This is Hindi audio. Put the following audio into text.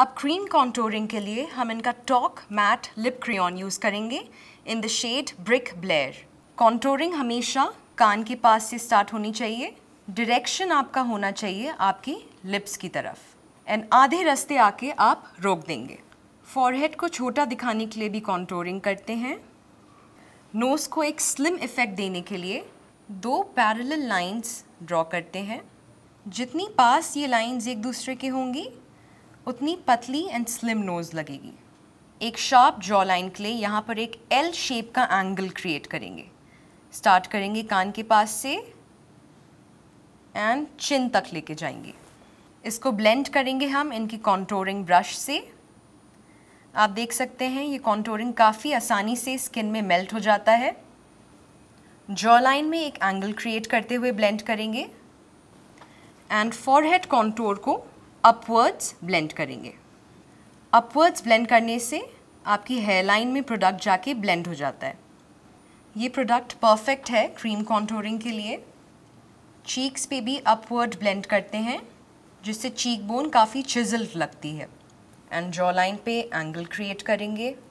अब क्रीम कॉन्टोरिंग के लिए हम इनका talk matte lip crayon use करेंगे in the shade brick Blair contouring हमेशा कान के पास से स्टार्ट होनी चाहिए डायरेक्शन आपका होना चाहिए आपकी लिप्स की तरफ एंड आधे रास्ते आके आप रोक देंगे फॉरहेड को छोटा दिखाने के लिए भी कॉन्टोरिंग करते हैं नोज को एक स्लिम इफेक्ट देने के लिए दो पैरेलल लाइंस ड्रॉ करते हैं जितनी पास ये लाइंस एक दूसरे के होंगी उतनी पतली एंड स्लिम नोज़ लगेगी एक शार्प जॉ लाइन के लिए यहाँ पर एक एल शेप का एंगल क्रिएट करेंगे स्टार्ट करेंगे कान के पास से एंड चिन तक लेके जाएंगे इसको ब्लेंड करेंगे हम इनकी कॉन्टोरिंग ब्रश से आप देख सकते हैं ये कॉन्टोरिंग काफ़ी आसानी से स्किन में मेल्ट हो जाता है जॉ लाइन में एक एंगल क्रिएट करते हुए ब्लेंड करेंगे एंड फॉरहेड कॉन्टोर को अपवर्ड्स ब्लेंड करेंगे अपवर्ड्स ब्लेंड करने से आपकी हेयर लाइन में प्रोडक्ट जाके ब्लेंड हो जाता है ये प्रोडक्ट परफेक्ट है क्रीम कॉन्टोरिंग के लिए चीक्स पे भी अपवर्ड ब्लेंड करते हैं जिससे चीक बोन काफ़ी चिजल्ड लगती है एंड जॉ लाइन पे एंगल क्रिएट करेंगे